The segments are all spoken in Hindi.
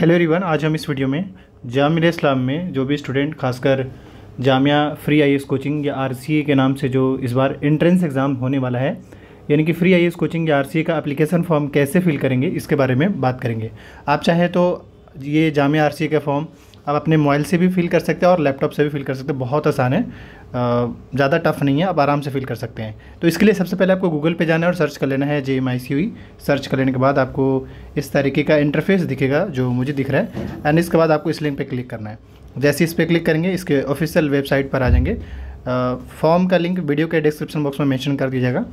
हेलो एवरीवन आज हम इस वीडियो में जाम इस्लाम में जो भी स्टूडेंट खासकर जामिया फ्री आई कोचिंग या आर के नाम से जो इस बार एंट्रेंस एग्ज़ाम होने वाला है यानी कि फ्री आई कोचिंग या आर का एप्लीकेशन फॉर्म कैसे फिल करेंगे इसके बारे में बात करेंगे आप चाहें तो ये जामिया आर का फॉर्म आप अपने मोबाइल से भी फिल कर सकते हैं और लैपटॉप से भी फिल कर सकते हैं बहुत आसान है ज़्यादा टफ नहीं है आप आराम से फिल कर सकते हैं तो इसके लिए सबसे पहले आपको गूगल पे जाना है और सर्च कर लेना है जे एम आई सी हुई सर्च कर लेने के बाद आपको इस तरीके का इंटरफेस दिखेगा जो मुझे दिख रहा है एंड इसके बाद आपको इस लिंक पर क्लिक करना है जैसे इस पर क्लिक करेंगे इसके ऑफिशियल वेबसाइट पर आ जाएंगे फॉर्म का लिंक वीडियो के डिस्क्रिप्शन बॉक्स में मैंशन कर दीजिएगा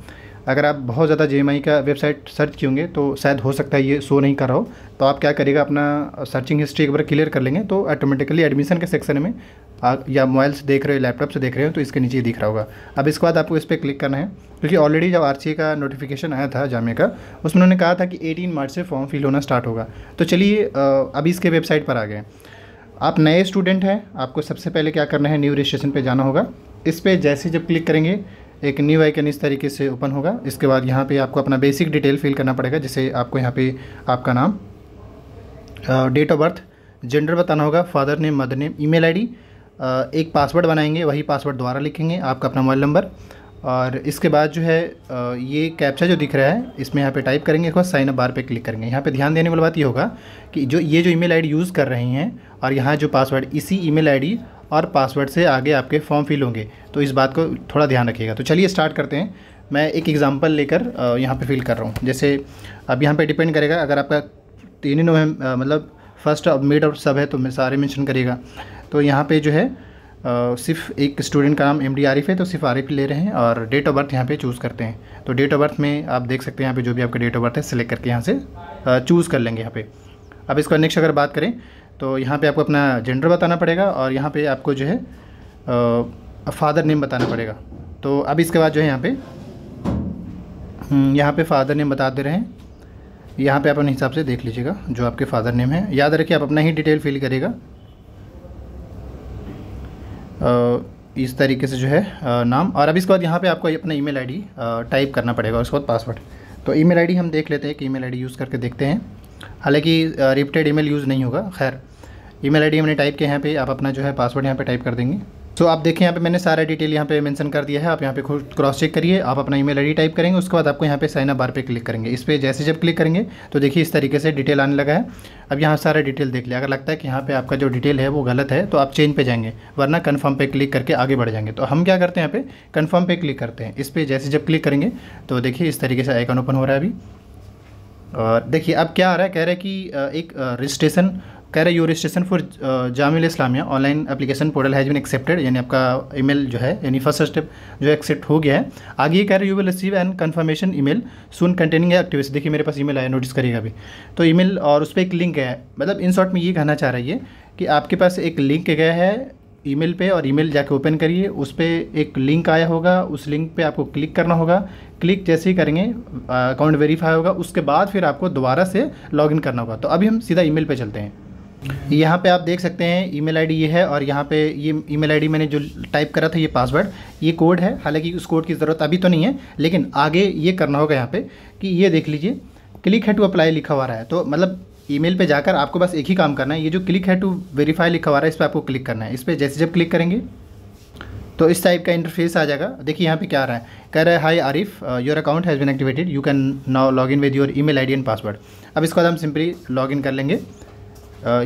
अगर आप बहुत ज़्यादा जे का वेबसाइट सर्च किए होंगे तो शायद हो सकता है ये शो नहीं कर रहा हो तो आप क्या करिएगा अपना सर्चिंग हिस्ट्री एक बार क्लियर कर लेंगे तो ऑटोमेटिकली एडमिशन के सेक्शन में आप या मोबाइल से देख रहे हो लैपटॉप से देख रहे हो तो इसके नीचे दिख रहा होगा अब इसके बाद आपको इस पर क्लिक करना है क्योंकि तो ऑलरेडी जब आर का नोटिफिकेशन आया था जामे का उसमें उन्होंने कहा था कि एटीन मार्च से फॉर्म फिल होना स्टार्ट होगा तो चलिए अभी इसके वेबसाइट पर आ गए आप नए स्टूडेंट हैं आपको सबसे पहले क्या करना है न्यू रजिस्ट्रेशन पर जाना होगा इस पर जैसे जब क्लिक करेंगे एक न्यू आइकन इस तरीके से ओपन होगा इसके बाद यहाँ पे आपको अपना बेसिक डिटेल फिल करना पड़ेगा जैसे आपको यहाँ पे आपका नाम डेट ऑफ बर्थ जेंडर बताना होगा father name mother name email ID एक पासवर्ड बनाएंगे वही पासवर्ड द्वारा लिखेंगे आपका अपना मोबाइल नंबर और इसके बाद जो है ये कैप्चा जो दिख रहा है इसमें यहाँ पे टाइप करेंगे उसके साइन अप बार पे क्लिक करेंगे यहाँ पे ध्यान देने वाली बात ये होगा कि जो ये जो ईमेल आईडी यूज़ कर रहे हैं और यहाँ जो पासवर्ड इसी ईमेल आईडी और पासवर्ड से आगे आपके फॉर्म फिल होंगे तो इस बात को थोड़ा ध्यान रखिएगा तो चलिए स्टार्ट करते हैं मैं एक एग्ज़ाम्पल लेकर यहाँ पे फिल कर रहा हूँ जैसे अब यहाँ पे डिपेंड करेगा अगर आपका तीन ही मतलब फर्स्ट और मिड और सब है तो मैं सारे मेंशन करेगा तो यहाँ पे जो है सिर्फ एक स्टूडेंट का नाम एम डी आरिफ है तो सिर्फ आरिफ ले रहे हैं और डेट ऑफ बर्थ यहाँ पे चूज़ करते हैं तो डेट ऑफ बर्थ में आप देख सकते हैं यहाँ पे जो भी आपका डेट ऑफ बर्थ है सेलेक्ट करके यहाँ से चूज़ कर लेंगे यहाँ पे अब इसका नेक्स्ट अगर बात करें तो यहाँ पे आपको अपना जेंडर बताना पड़ेगा और यहाँ पे आपको जो है फादर नेम बताना पड़ेगा तो अब इसके बाद जो है यहाँ पे हम्म, यहाँ पे फादर नेम बता दे रहे हैं यहाँ पे आप अपने हिसाब से देख लीजिएगा जो आपके फादर नेम है याद रखिए आप अपना ही डिटेल फिल करेगा इस तरीके से जो है नाम और अब इसके बाद यहाँ पर आपको अपना ई मेल टाइप करना पड़ेगा उसके बाद पासवर्ड तो ई मेल हम देख लेते हैं कि ई मेल यूज़ करके देखते हैं हालांकि रिपटेड ईमेल यूज़ नहीं होगा खैर ईमेल आईडी हमने टाइप किया यहाँ पे आप अपना जो है पासवर्ड यहाँ पे टाइप कर देंगे सो आप देखें यहाँ पे मैंने सारा डिटेल यहाँ पे मेंशन कर दिया है आप यहाँ पे खुद क्रॉस चेक करिए आप अपना ईमेल आईडी टाइप करेंगे उसके बाद आपको यहाँ पे साइन अप बार पे क्लिक करेंगे इस पर जैसे जब क्लिक करेंगे तो देखिए इस तरीके से डिटेल आने लगा है अब यहाँ सारा डिटेल देख लिया अगर लगता है कि यहाँ पे आपका जो डिटेल है वो गलत है तो आप चेंज पे जाएंगे वरना कन्फर्म पे क्लिक करके आगे बढ़ जाएंगे तो हम क्या करते हैं यहाँ पे कन्फर्म पे क्लिक करते हैं इस पर जैसे जब क्लिक करेंगे तो देखिए इस तरीके से आइकन ओपन हो रहा है अभी देखिए अब क्या आ रहा है कह रहे हैं कि एक रजिस्ट्रेशन कह रहे you registration for Jamia Islamia online application portal has been accepted यानी आपका ईमेल जो है यानी फर्स्ट स्टेप जो एक्सेप्ट हो गया है आगे ये कह रहे you will receive an confirmation email soon containing activity देखिए मेरे पास ईमेल आया नोटिस करिएगा अभी तो ईमेल और उस पर एक लिंक है मतलब इन शॉर्ट में ये कहना चाह रही है कि आपके पास एक लिंक गया है ईमेल पे और ईमेल जाके ओपन करिए उस पर एक लिंक आया होगा उस लिंक पे आपको क्लिक करना होगा क्लिक जैसे ही करेंगे अकाउंट वेरीफाई होगा उसके बाद फिर आपको दोबारा से लॉगिन करना होगा तो अभी हम सीधा ईमेल पे चलते हैं यहाँ पे आप देख सकते हैं ईमेल आईडी ये है और यहाँ पे ये ईमेल आईडी मैंने जो टाइप करा था ये पासवर्ड ये कोड है हालांकि उस कोड की ज़रूरत अभी तो नहीं है लेकिन आगे ये करना होगा यहाँ पर कि ये देख लीजिए क्लिक है टू अप्लाई लिखा हुआ रहा है तो मतलब ईमेल पे जाकर आपको बस एक ही काम करना है ये जो क्लिक है टू वेरीफाई लिखा हुआ है इस पर आपको क्लिक करना है इस पर जैसे जब क्लिक करेंगे तो इस टाइप का इंटरफेस आ जाएगा देखिए यहाँ पे क्या आ रहा है कह रहा है hi Arif your account has been activated you can now log in with your email I D and password अब इसके बाद हम सिंपली लॉग इन कर लेंगे uh,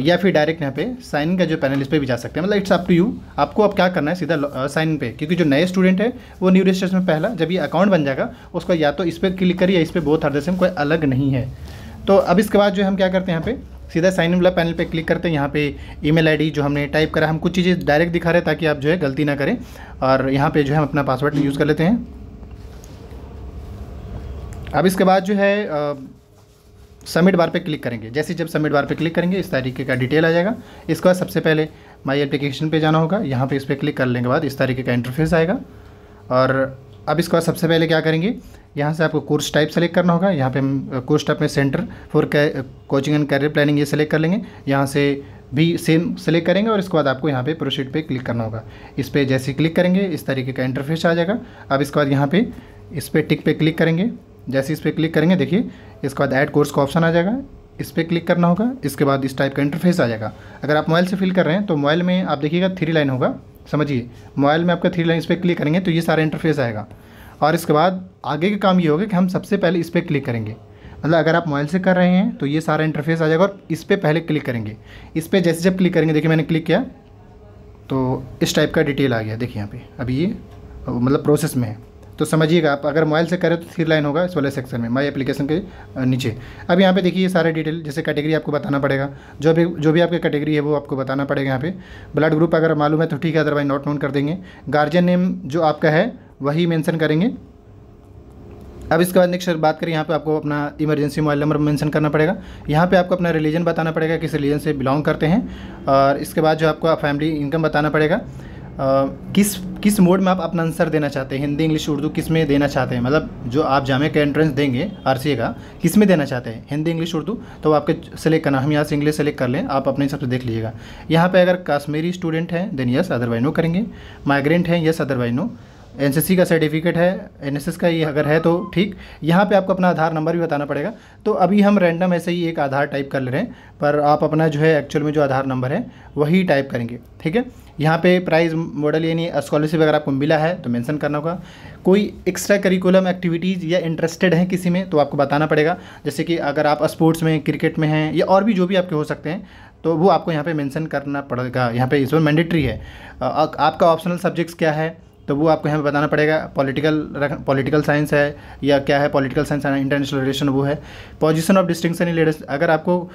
या फिर डायरेक्ट यहाँ पे साइन इन का जो पैनल इस पर भी जा सकते हैं मतलब इट्स अप टू यू आपको अब क्या करना है सीधा साइन इन uh, पे क्योंकि जो नए स्टूडेंट है वो न्यू रजिस्ट्रेशन में पहला जब ये अकाउंट बन जाएगा उसका या तो इस पर क्लिक करिए इस पर बहुत हर दस कोई अलग नहीं है तो अब इसके बाद जो हम क्या करते हैं यहाँ पे सीधा साइन इन वाला पैनल पे क्लिक करते हैं यहाँ पे ईमेल आईडी जो हमने टाइप करा हम कुछ चीज़ें डायरेक्ट दिखा रहे हैं ताकि आप जो है गलती ना करें और यहाँ पे जो है हम अपना पासवर्ड यूज़ कर लेते हैं अब इसके बाद जो है सबमिट बार पे क्लिक करेंगे जैसे जब सबमिट बार पे क्लिक करेंगे इस तरीके का डिटेल आ जाएगा इसके बाद सबसे पहले माई एप्लीकेशन पर जाना होगा यहाँ पर इस पर क्लिक कर लेने के बाद इस तरीके का इंटरफेस आएगा और अब इसके बाद सबसे पहले क्या करेंगे यहाँ से आपको कोर्स टाइप सेलेक्ट करना होगा यहाँ पे हम कोर्स uh, टाइप में centre for coaching and career planning ये सेलेक्ट कर लेंगे यहाँ से भी सेम सेलेक्ट करेंगे और इसके बाद आपको यहाँ पे प्रोसीड पे क्लिक करना होगा इस पर जैसे क्लिक करेंगे इस तरीके का इंटरफेस आ जाएगा अब इसके बाद यहाँ पे इस पर टिक पे क्लिक करेंगे जैसे इस पर क्लिक करेंगे देखिए इसके बाद ऐड कोर्स का ऑप्शन आ जाएगा इस पर क्लिक करना होगा इसके बाद इस टाइप का इंटरफेस आ जाएगा अगर आप मोबाइल से फिल कर रहे हैं तो मोबाइल में आप देखिएगा थ्री लाइन होगा समझिए मोबाइल में आपका थ्री लाइन इस पर क्लिक करेंगे तो ये सारा इंटरफेस आएगा और इसके बाद आगे का काम ये होगा कि हम सबसे पहले इस पर क्लिक करेंगे मतलब अगर आप मोबाइल से कर रहे हैं तो ये सारा इंटरफेस आ जाएगा और इस पर पहले क्लिक करेंगे इस पर जैसे जब क्लिक करेंगे देखिए मैंने क्लिक किया तो इस टाइप का डिटेल आ गया देखिए यहाँ पे अभी ये मतलब प्रोसेस में है तो समझिएगा आप अगर मोबाइल से करें तो थ्री लाइन होगा इस वाले सेक्शन में माई एप्लीकेशन के नीचे अब यहाँ पे देखिए सारे डिटेल जैसे कैटेगरी आपको बताना पड़ेगा जो भी जो भी आपकी कैटेगरी है वो आपको बताना पड़ेगा यहाँ पे ब्लड ग्रुप अगर मालूम है तो ठीक है अदरवाइज नोट नोट कर देंगे गार्जियन नेम जो आपका है वही मैंसन करेंगे अब इसके बाद नेक्स्ट बात करें यहाँ पे आपको अपना इमरजेंसी मोबाइल नंबर मेंशन करना पड़ेगा यहाँ पे आपको अपना रिलीजन बताना पड़ेगा किस रिलीजन से बिलोंग करते हैं और इसके बाद जो आपको फैमिली इनकम बताना पड़ेगा किस किस मोड में आप अपना आंसर देना चाहते हैं हिंदी इंग्लिश उर्दू किस में देना चाहते हैं मतलब जो आप जामे का एंट्रेंस देंगे आर का किस में देना चाहते हैं हिंदी इंग्लिश उर्दू तो आपके सेलेक्ट करना हम यहाँ से इंग्लिश सेलेक्ट कर लें आप अपने हिसाब से देख लीजिएगा यहाँ पे अगर कश्मीरी स्टूडेंट हैं देन यस अदरवाइज नो करेंगे माइग्रेंट हैं यस अदरवाइज नो एनसीसी का सर्टिफिकेट है एनएसएस का ये अगर है तो ठीक यहाँ पे आपको अपना आधार नंबर भी बताना पड़ेगा तो अभी हम रैंडम ऐसे ही एक आधार टाइप कर ले रहे हैं पर आप अपना जो है एक्चुअल में जो आधार नंबर है वही टाइप करेंगे ठीक है यहाँ पे प्राइज मॉडल यानी स्कॉलरशिप अगर आपको मिला है तो मेंशन करना होगा कोई एक्स्ट्रा करिकुलम एक्टिविटीज़ या इंटरेस्टेड हैं किसी में तो आपको बताना पड़ेगा जैसे कि अगर आप स्पोर्ट्स में क्रिकेट में हैं या और भी जो भी आपके हो सकते हैं तो वो आपको यहाँ पे मेंशन करना पड़ेगा यहाँ पे इसमें मैंडेट्री है आपका ऑप्शनल सब्जेक्ट्स क्या है तो वो आपको यहाँ पर बताना पड़ेगा पॉलिटिकल पॉलिटिकल साइंस है या क्या है पॉलिटिकल साइंस इंटरनेशनल रिलेशन वो है पोजीशन ऑफ डिस्टिंक्शन इन अगर आपको आ,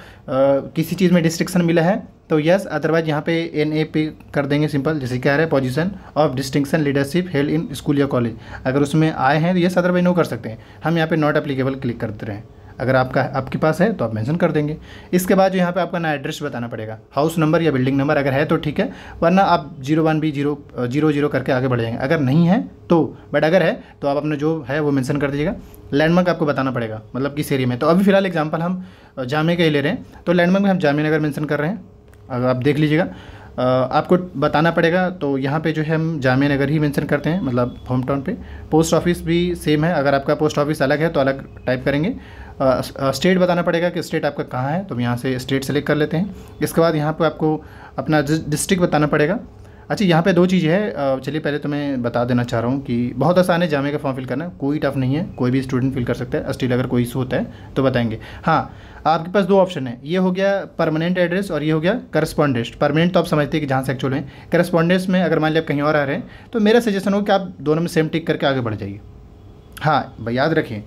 किसी चीज़ में डिस्टिंक्शन मिला है तो यस अदरवाइज यहाँ पे एन ए पे कर देंगे सिंपल जैसे क्या है position of distinction leadership held in school या कॉलेज अगर उसमें आए हैं तो यस अदरवाइज नो कर सकते हैं हम यहाँ पर नॉट अप्लीकेबल क्लिक करते रहें अगर आपका आपके पास है तो आप मेंशन कर देंगे इसके बाद जो यहाँ पे आपका ना एड्रेस बताना पड़ेगा हाउस नंबर या बिल्डिंग नंबर अगर है तो ठीक है वरना आप zero one B zero zero zero करके आगे बढ़ जाएंगे अगर नहीं है तो बट अगर है तो आप अपना जो है वो मेंशन कर दीजिएगा लैंडमार्क आपको बताना पड़ेगा मतलब किस एरिए में तो अभी फिलहाल एग्जाम्पल हम जामे का ही ले रहे हैं तो लैंडमार्क में हम जामे नगर मैंसन कर रहे हैं अगर आप देख लीजिएगा आपको बताना पड़ेगा तो यहाँ पे जो है हम जामिया नगर ही मेंशन करते हैं मतलब होम टाउन पे पोस्ट ऑफिस भी सेम है अगर आपका पोस्ट ऑफिस अलग है तो अलग टाइप करेंगे स्टेट बताना पड़ेगा कि स्टेट आपका कहाँ है तो हम यहाँ से स्टेट सेलेक्ट कर लेते हैं इसके बाद यहाँ पर आपको अपना डिस्ट्रिक्ट बताना पड़ेगा अच्छा यहाँ पे दो चीज़ें हैं चलिए पहले तो मैं बता देना चाह रहा हूँ कि बहुत आसान है जामे का फॉर्म फिल करना कोई टफ नहीं है कोई भी स्टूडेंट फिल कर सकता है स्टिल अगर कोई इशू होता है तो बताएंगे हाँ आपके पास दो ऑप्शन है ये हो गया परमानेंट एड्रेस और ये हो गया करस्पॉन्डेंट परमानेंट तो आप समझते हैं कि जहाँ से एक्चुअल है करस्पॉन्डेंस में अगर मान लिया आप कहीं और आ रहे हैं तो मेरा सजेशन हो कि आप दोनों में सेम टिक करके आगे बढ़ जाइए हाँ भाई याद रखें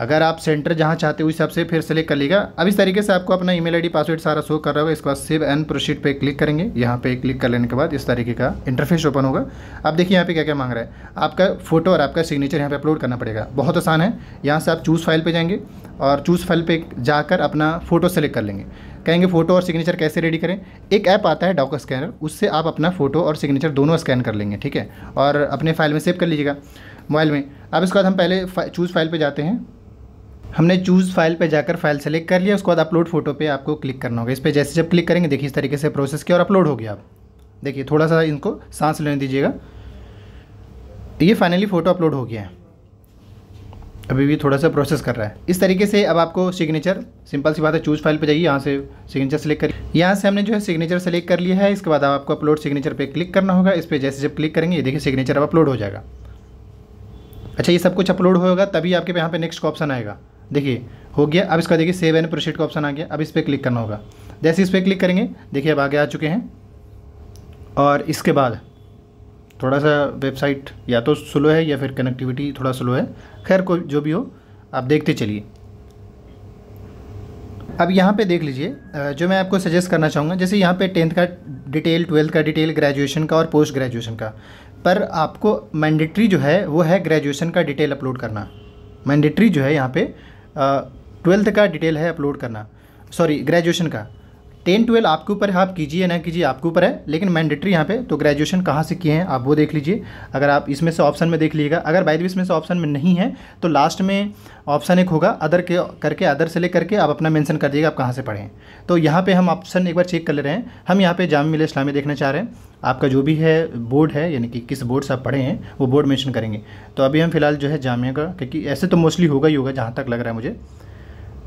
अगर आप सेंटर जहाँ चाहते हो उस हिसाब से फिर सेलेक्ट कर लेगा अब इस तरीके से आपको अपना ईमेल आईडी पासवर्ड सारा शो कर रहा होगा इसके बाद सेव एंड प्रोशीट पे क्लिक करेंगे यहाँ पे क्लिक कर लेने के बाद इस तरीके का इंटरफेस ओपन होगा आप देखिए यहाँ पे क्या क्या मांग रहा है आपका फोटो और आपका सिग्नेचर यहाँ पर अपलोड करना पड़ेगा बहुत आसान है यहाँ से आप चूज़ फाइल पर जाएंगे और चूज़ फाइल पर जाकर अपना फोटो सेलेक्ट कर लेंगे कहेंगे फ़ोटो और सिग्नेचर कैसे रेडी करें एक ऐप आता है डॉक स्कैनर उससे आप अपना फ़ोटो और सिग्नेचर दोनों स्कैन कर लेंगे ठीक है और अपने फाइल में सेव कर लीजिएगा मोबाइल में अब इसके बाद हम पहले फा, चूज़ फाइल पे जाते हैं हमने चूज़ फाइल पे जाकर फाइल सेलेक्ट कर लिया उसके बाद अपलोड फोटो पे आपको क्लिक करना होगा इस पर जैसे जब क्लिक करेंगे देखिए इस तरीके से प्रोसेस किया और अपलोड हो गया आप देखिए थोड़ा सा इनको सांस लेने दीजिएगा ये फाइनली फ़ोटो अपलोड हो गया है अभी भी थोड़ा सा प्रोसेस कर रहा है इस तरीके से अब आपको सिग्नेचर सिंपल सी बात है चूज फाइल पे जाइए यहाँ से सिग्नेचर सेलेक्ट करिए यहाँ से हमने जो है सिग्नेचर सेलेक्ट कर लिया है इसके बाद आपको अपलोड सिग्नेचर पे क्लिक करना होगा इस पर जैसे जब क्लिक करेंगे ये देखिए सिग्नेचर अब अपलोड हो जाएगा अच्छा ये सब कुछ अपलोड होगा तभी आपके यहाँ पर नेक्स्ट ऑप्शन आएगा देखिए हो गया अब इसका देखिए सेव एंड प्रोशीट का ऑप्शन आ गया अब इस पर क्लिक करना होगा जैसे इस पर क्लिक करेंगे देखिए अब आगे आ चुके हैं और इसके बाद थोड़ा सा वेबसाइट या तो स्लो है या फिर कनेक्टिविटी थोड़ा स्लो है खैर को जो भी हो आप देखते चलिए अब यहाँ पे देख लीजिए जो मैं आपको सजेस्ट करना चाहूँगा जैसे यहाँ पे टेंथ का डिटेल ट्वेल्थ का डिटेल ग्रेजुएशन का और पोस्ट ग्रेजुएशन का पर आपको मैंडेट्री जो है वो है ग्रेजुएशन का डिटेल अपलोड करना मैंडेट्री जो है यहाँ पे ट्वेल्थ का डिटेल है अपलोड करना सॉरी ग्रेजुएशन का टेन ट्वेल्व आपके ऊपर है आप कीजिए ना कीजिए आपके ऊपर है लेकिन मैंडेटरी यहाँ पे तो ग्रेजुएशन कहाँ से किए हैं आप वो देख लीजिए अगर आप इसमें से ऑप्शन में देख लीजिएगा अगर बाई इसमें से ऑप्शन में नहीं है तो लास्ट में ऑप्शन एक होगा अदर के करके अदर से ले करके आप अपना मेंशन कर दीजिएगा आप कहाँ से पढ़ें तो यहाँ पर हम ऑप्शन एक बार चेक कर ले रहे हैं हम यहाँ पर जाम मिले इस्लामी देखना चाह रहे हैं आपका जो भी है बोर्ड है यानी कि किस बोर्ड से आप पढ़े हैं वो बोर्ड मैंशन करेंगे तो अभी हम फिलहाल जो है जामिया का क्योंकि ऐसे तो मोस्टली होगा ही होगा जहाँ तक लग रहा है मुझे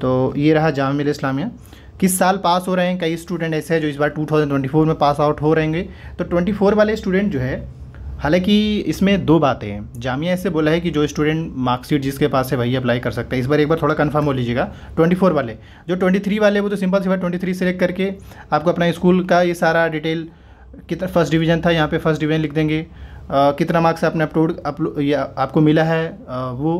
तो ये रहा जाम मिल इस्लामिया किस साल पास हो रहे हैं कई स्टूडेंट ऐसे हैं जो इस बार 2024 में पास आउट हो रहेंगे तो 24 वाले स्टूडेंट जो है हालांकि इसमें दो बातें हैं जामिया ऐसे बोला है कि जो स्टूडेंट मार्कशीट जिसके पास है वही अप्लाई कर सकता है इस बार एक बार थोड़ा कंफर्म हो लीजिएगा 24 वाले जो 23 वाले वो तो simple simple twenty three select करके आपको अपना स्कूल का ये सारा डिटेल कितना फर्स्ट डिवीजन था यहाँ पे फर्स्ट डिवीजन लिख देंगे कितना मार्क्स आपने अपलोड अपलो या आपको मिला है वो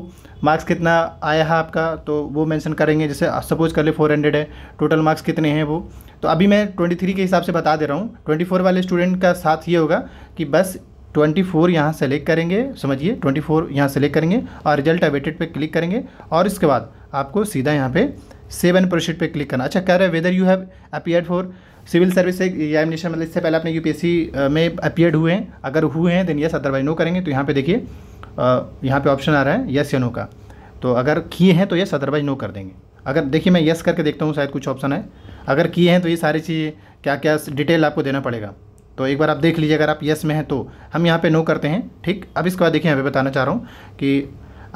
मार्क्स कितना आया है आपका तो वो मेंशन करेंगे जैसे सपोज कर ले 400 है टोटल मार्क्स कितने हैं वो तो अभी मैं 23 के हिसाब से बता दे रहा हूँ 24 वाले स्टूडेंट का साथ ये होगा कि बस 24 फोर यहाँ सेलेक्ट करेंगे समझिए 24 फोर यहाँ सेलेक्ट करेंगे और रिजल्ट अवेटेड पे क्लिक करेंगे और इसके बाद आपको सीधा यहाँ पे सेवन प्रोशीट पे क्लिक करना अच्छा कह रहा है whether you have appear for civil service से एग्जामिनेशन मतलब इससे पहले आपने यूपीएससी में अपियड हुए हैं अगर हुए हैं देन यस अदरवाइज नो करेंगे तो यहाँ पे देखिए यहाँ पे ऑप्शन आ रहा है यस या नो का तो अगर किए हैं तो यस अदरवाइज नो कर देंगे अगर देखिए मैं यस करके देखता हूँ शायद कुछ ऑप्शन है अगर किए हैं तो ये सारी चीज़ें क्या क्या डिटेल आपको देना पड़ेगा तो एक बार आप देख लीजिए अगर आप यस में हैं तो हम यहाँ पे नो करते हैं ठीक अब इसके बाद देखिए यहाँ बताना चाह रहा हूँ कि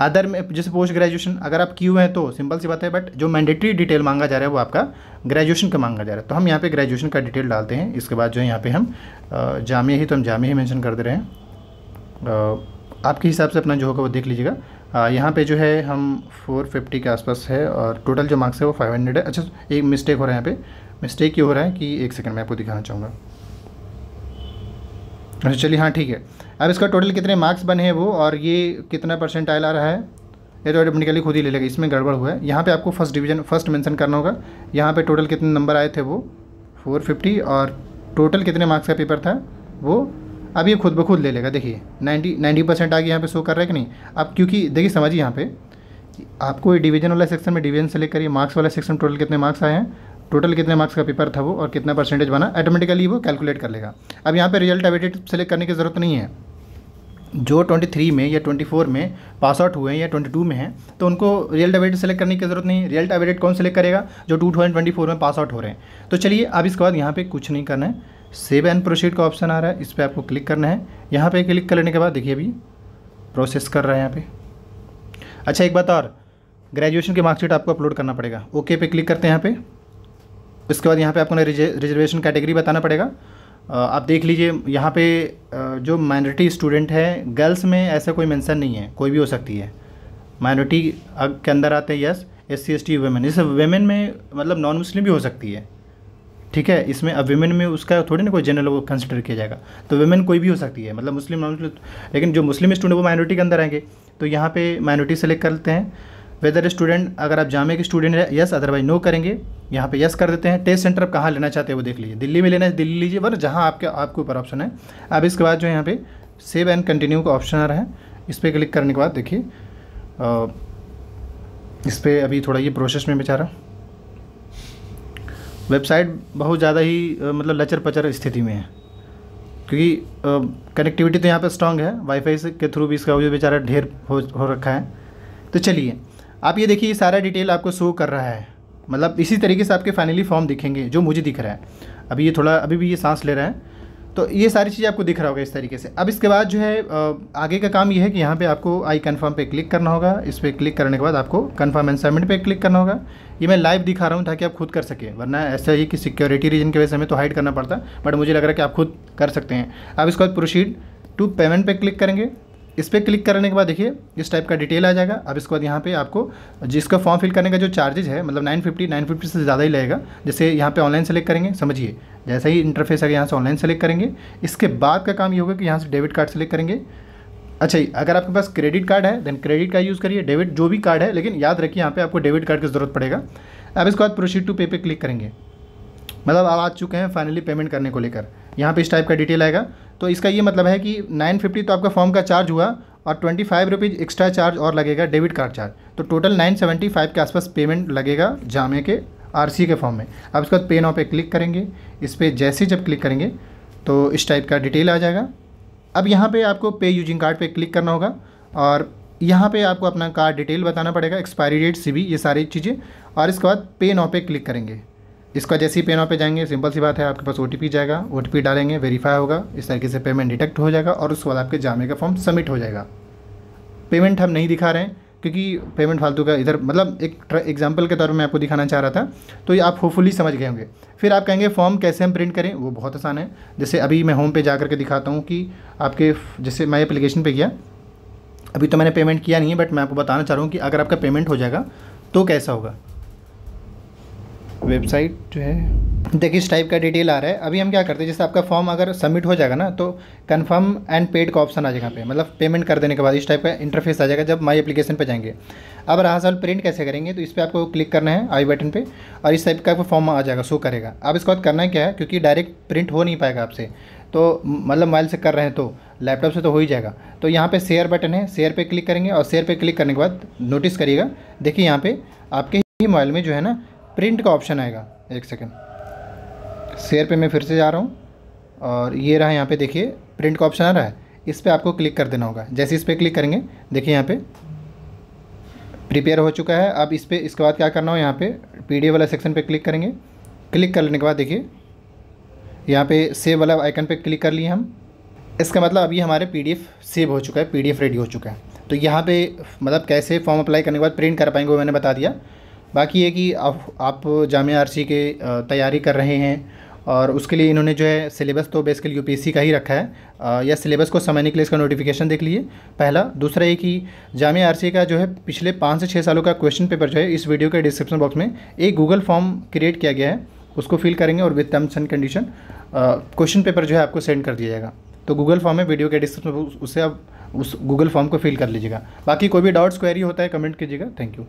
अदर में जैसे पोस्ट ग्रेजुएशन अगर आप क्यू हैं तो सिंपल सी बात है बट जो मैंडेटरी डिटेल मांगा जा रहा है वो आपका ग्रेजुएशन का मांगा जा रहा है तो हम यहाँ पे ग्रेजुएशन का डिटेल डालते हैं इसके बाद जो है यहाँ पे हम जामिया ही तो हम जामिया ही मैंशन कर दे रहे हैं आपके हिसाब से अपना जो होगा वो देख लीजिएगा यहाँ पे जो है हम 450 के आसपास है और टोटल जो मार्क्स है वो 500 है अच्छा एक मिस्टेक हो रहा है यहाँ पे मिस्टेक ये हो रहा है कि एक सेकंड में आपको दिखाना चाहूँगा अच्छा चलिए हाँ ठीक है अब इसका टोटल कितने मार्क्स बने हैं वो और ये कितना परसेंटाइल आ रहा है ये तो ऑटोमेटिकली खुद ही ले लेगा इसमें गड़बड़ हुआ है यहाँ पे आपको फर्स्ट डिवीजन फर्स्ट मेंशन करना होगा यहाँ पे टोटल कितने नंबर आए थे वो 450 और टोटल कितने मार्क्स का पेपर था वो अब ये खुद ब खुद ले लेगा देखिए 90 90 परसेंट आगे यहाँ पे शो कर रहा है कि नहीं अब क्योंकि देखिए समझिए यहाँ पे आपको ये डिवीजन वाला सेक्शन में डिवीजन सेलेक्ट करिए मार्क्स वाला सेक्शन टोटल कितने मार्क्स आए हैं टोटल कितने मार्क्स का पेपर था वो और कितना परसेंटेज बना ऑटोमेटिकली वो कैलकुलेट कर लेगा अब यहाँ पर रिजल्ट अवेटेड सेलेक्ट करने की ज़रूरत नहीं है जो 23 में या 24 में पास आउट हुए हैं या 22 में हैं तो उनको रियल एवेडेट सेलेक्ट करने की ज़रूरत नहीं है रियल एवेडेट कौन सेलेक्ट करेगा जो 2024 में पास आउट हो रहे हैं तो चलिए अब इसके बाद यहाँ पे कुछ नहीं करना है सेव एंड प्रोसीड का ऑप्शन आ रहा है इस पर आपको क्लिक करना है यहाँ पर क्लिक करने के बाद देखिए अभी प्रोसेस कर रहा है यहाँ पर अच्छा एक बात और ग्रेजुएशन की मार्कशीट आपको अपलोड करना पड़ेगा ओके पे क्लिक करते हैं यहाँ पर उसके बाद यहाँ पे आपको रिजर्वेशन कैटेगरी बताना पड़ेगा आप देख लीजिए यहाँ पे जो माइनॉरिटी स्टूडेंट है गर्ल्स में ऐसा कोई मेंशन नहीं है कोई भी हो सकती है माइनॉरिटी के अंदर आते हैं yes S C S T women जैसे वेमेन में मतलब नॉन मुस्लिम भी हो सकती है ठीक है इसमें अब वेमेन में उसका थोड़ी ना कोई जनरल वो कंसिडर किया जाएगा तो वेमेन कोई भी हो सकती है मतलब मुस्लिम नॉन मुस्लिम लेकिन जो मुस्लिम स्टूडेंट वो माइनॉरिटी के अंदर आएंगे तो यहाँ पे माइनॉरिटी सेलेक्ट करते हैं वेदर स्टूडेंट अगर आप जामे के स्टूडेंट है यस अदरवाइज नो करेंगे यहाँ पे यस कर देते हैं टेस्ट सेंटर आप कहाँ लेना चाहते हैं वो देख लीजिए दिल्ली में लेना है दिल्ली लीजिए बर जहाँ आपके आपके ऊपर ऑप्शन है अब इसके बाद जो यहाँ पे सेव एंड कंटिन्यू का ऑप्शन आ रहा है इस पर क्लिक करने के बाद देखिए इस पर अभी थोड़ा ये प्रोसेस में बेचारा वेबसाइट बहुत ज़्यादा ही मतलब लचर पचर स्थिति में है क्योंकि कनेक्टिविटी तो यहाँ पर स्ट्रांग है वाईफाई से के थ्रू भी इसका बेचारा ढेर हो, हो रखा है तो चलिए आप ये देखिए ये सारा डिटेल आपको शो कर रहा है मतलब इसी तरीके से आपके फाइनली फॉर्म दिखेंगे जो मुझे दिख रहा है अभी ये थोड़ा अभी भी ये सांस ले रहा है तो ये सारी चीज़ें आपको दिख रहा होगा इस तरीके से अब इसके बाद जो है आगे का काम ये है कि यहाँ पे आपको आई कन्फर्म पे क्लिक करना होगा इस पर क्लिक करने के बाद आपको कन्फर्म एंड सबमिट पे क्लिक करना होगा ये मैं लाइव दिखा रहा हूँ ताकि आप खुद कर सकें वरना ऐसा ही कि सिक्योरिटी रीजन की वजह से हमें तो हाइड करना पड़ता बट मुझे लग रहा है कि आप खुद कर सकते हैं आप इसके बाद प्रोसीड टू पेमेंट पर पे क्लिक करेंगे इस पर क्लिक करने के बाद देखिए इस टाइप का डिटेल आ जाएगा अब इसके बाद यहाँ पे आपको जिसका फॉर्म फिल करने का जो चार्जेज है मतलब 950 950 से ज़्यादा ही लगेगा जैसे यहाँ पे ऑनलाइन सेलेक्ट करेंगे समझिए जैसा ही इंटरफेस आएगा यहाँ से ऑनलाइन सेलेक्ट करेंगे इसके बाद का काम ये होगा कि यहाँ से डेबिट कार्ड सेलेक्ट करेंगे अच्छा अगर आपके पास क्रेडिट कार्ड है देन क्रेडिट का यूज़ करिए डेबिट जो भी कार्ड है लेकिन याद रखिए यहाँ पर आपको डेबिट कार्ड की ज़रूरत पड़ेगा अब इसके बाद प्रोसीड टू पे पे क्लिक करेंगे मतलब आप आ चुके हैं फाइनली पेमेंट करने को लेकर यहाँ पे इस टाइप का डिटेल आएगा तो इसका ये मतलब है कि नाइन फिफ्टी तो आपका फॉर्म का चार्ज हुआ और twenty five rupees extra charge और लगेगा डेबिट कार्ड चार्ज तो टोटल नाइन सेवेंटी फाइव के आसपास पेमेंट लगेगा जामे के आरसी के फॉर्म में अब इसके बाद पे नाव पे क्लिक करेंगे इस पर जैसे जब क्लिक करेंगे तो इस टाइप का डिटेल आ जाएगा अब यहाँ पर आपको पे यूजिंग कार्ड पर क्लिक करना होगा और यहाँ पर आपको अपना कार्ड डिटेल बताना पड़ेगा एक्सपायरी डेट सी ये सारी चीज़ें और इसके बाद पे नॉ पे क्लिक करेंगे इसका जैसे ही पेन पे जाएंगे सिंपल सी बात है आपके पास ओ जाएगा ओ डालेंगे वेरीफाई होगा इस तरीके से पेमेंट डिटेक्ट हो जाएगा और उसके बाद आपके जामे का फॉर्म सबमिट हो जाएगा पेमेंट हम नहीं दिखा रहे हैं क्योंकि पेमेंट फालतू का इधर मतलब एक एग्जाम्पल के तौर पर मैं आपको दिखाना चाह रहा था तो ये आप होपफुली समझ गए होंगे फिर आप कहेंगे फॉर्म कैसे हम प्रिंट करें वो बहुत आसान है जैसे अभी मैं होम पे जा करके दिखाता हूँ कि आपके जैसे मैं एप्लीकेशन पे गया अभी तो मैंने पेमेंट किया नहीं है बट मैं आपको बताना चाह रहा हूँ कि अगर आपका पेमेंट हो जाएगा तो कैसा होगा वेबसाइट जो है देखिए इस टाइप का डिटेल आ रहा है अभी हम क्या करते हैं जैसे आपका फॉर्म अगर सबमिट हो जाएगा ना तो कंफर्म एंड पेड का ऑप्शन आ जाएगा पे मतलब पेमेंट कर देने के बाद इस टाइप का इंटरफेस आ जाएगा जब माय एप्लीकेशन पे जाएंगे अब रहा साल प्रिंट कैसे करेंगे तो इस पर आपको क्लिक करना है आई बटन पर और इस टाइप का आपको फॉर्म आ जाएगा शो करेगा अब इसके बाद करना क्या है क्योंकि डायरेक्ट प्रिंट हो नहीं पाएगा आपसे तो मतलब मोबाइल से कर रहे हैं तो लैपटॉप से तो हो ही जाएगा तो यहाँ पर शेयर बटन है शेयर पर क्लिक करेंगे और शेयर पर क्लिक करने के बाद नोटिस करिएगा देखिए यहाँ पर आपके ही मोबाइल में जो है ना प्रिंट का ऑप्शन आएगा एक सेकेंड शेयर पे मैं फिर से जा रहा हूँ और ये रहा यहाँ पे देखिए प्रिंट का ऑप्शन आ रहा है इस पर आपको क्लिक कर देना होगा जैसे इस पर क्लिक करेंगे देखिए यहाँ पे प्रिपेयर हो चुका है अब इस पर इसके बाद क्या करना हो यहाँ पे पी वाला सेक्शन पे क्लिक करेंगे क्लिक कर लेने के बाद देखिए यहाँ पे सेव वाला आइकन पे क्लिक कर लिए हम इसका मतलब अभी हमारे पीडीएफ सेव हो चुका है पीडीएफ रेडी हो चुका है तो यहाँ पे मतलब कैसे फॉर्म अप्लाई करने के बाद प्रिंट कर पाएंगे वो मैंने बता दिया बाकी ये कि आप आप जाम आर के तैयारी कर रहे हैं और उसके लिए इन्होंने जो है सिलेबस तो बेसिकली यूपीएससी का ही रखा है या सिलेबस को समझने के लिए इसका नोटिफिकेशन देख लिए पहला दूसरा ये कि जाम आर का जो है पिछले पाँच से छः सालों का क्वेश्चन पेपर जो है इस वीडियो के डिस्क्रिप्शन बॉक्स में एक गूगल फॉर्म क्रिएट किया गया है उसको फिल करेंगे और with terms and condition question paper जो है आपको सेंड कर दिया जाएगा तो गूगल फॉर्म में वीडियो के डिस्क्रिप्शन उससे आप उस गूगल फॉर्म को फिल कर लीजिएगा बाकी कोई भी डाउट्स क्वेरी होता है कमेंट कीजिएगा थैंक यू